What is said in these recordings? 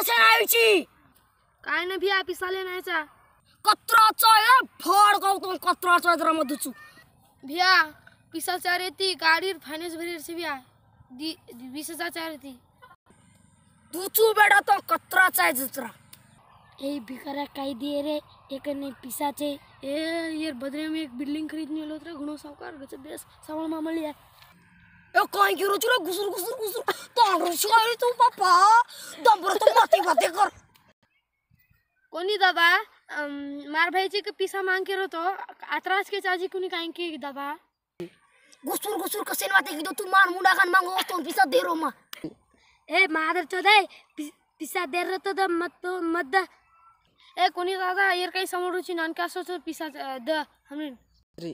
આસે આવી છી કાઈ ન ભી આ પિસાલે ન આછા કતરા ચય ફોડ કહું તો કતરા ચય દરા મધુ છું ભિયા પિસા ચારે તી ગાડીર ફાઇનાન્સ ભરી છે ભિયા દી 20000 ચારે તી दूचू बेटा तो कतरा चाय जितरा ए भिखारा काई दिए रे एक ने पिसा छे ए यार बदले में एक बिल्डिंग खरीदने लो तेरे घणो सावकार गच देश सावल मा मळिया ए काई गिरो चुरा गुसुर गुसुर गुसुर तो रुशवारी तू पापा दमपुर तो मती मते कर कोनी दबा मार भाईजी के पीसा मांग के रो तो आतराज के चाची कोनी काई के दबा गुसुर गुसुर कसेन माते की तो तू मान मुंडा खान मांगो तो पीसा दे रो मा ए मादर चोदे पीसा दे रो तो द मत तो मत द ए कोनी दादा यार कई समरुचि नन का सोचो पीसा द हमने रे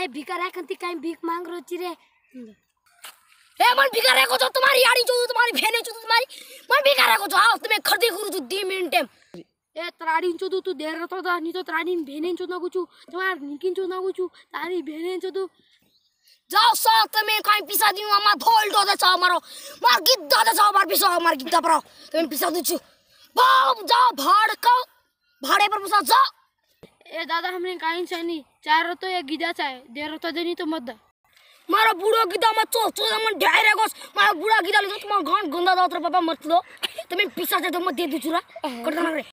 ए भिखारा कंती काई भीख मांग रोची रे ए मन भिखारा को तो तुम्हारी ने खरदी गुरु तू दी मेन टाइम ए त्राडीन चो तू देर रतो दा नी तो त्राडीन भेनेन चो ना कुछु तुम्हार निकिन चो ना कुछु तारी भेनेन चो तू जाओ सा तमे काई पिसा दियो अमा धोल दो दे चाव मारो मार गिद्दा दे चाव मार पिसा मार गिद्दा परो तमे पिसा दुछु बाप जाओ भाड़ का भाड़े पर पिसा जाओ ए दादा हमने काई चाहिए चार रतो या गिदा चाहे देर रतो देनी तो मत दा मारो बुढो गिदामा चो चो मन ढाइरे गस म बुढा गिदाले त म गन गन्दा दत्र पापा मर्छु दो तिमी पिसा दे म दे दिछु ला कर्दा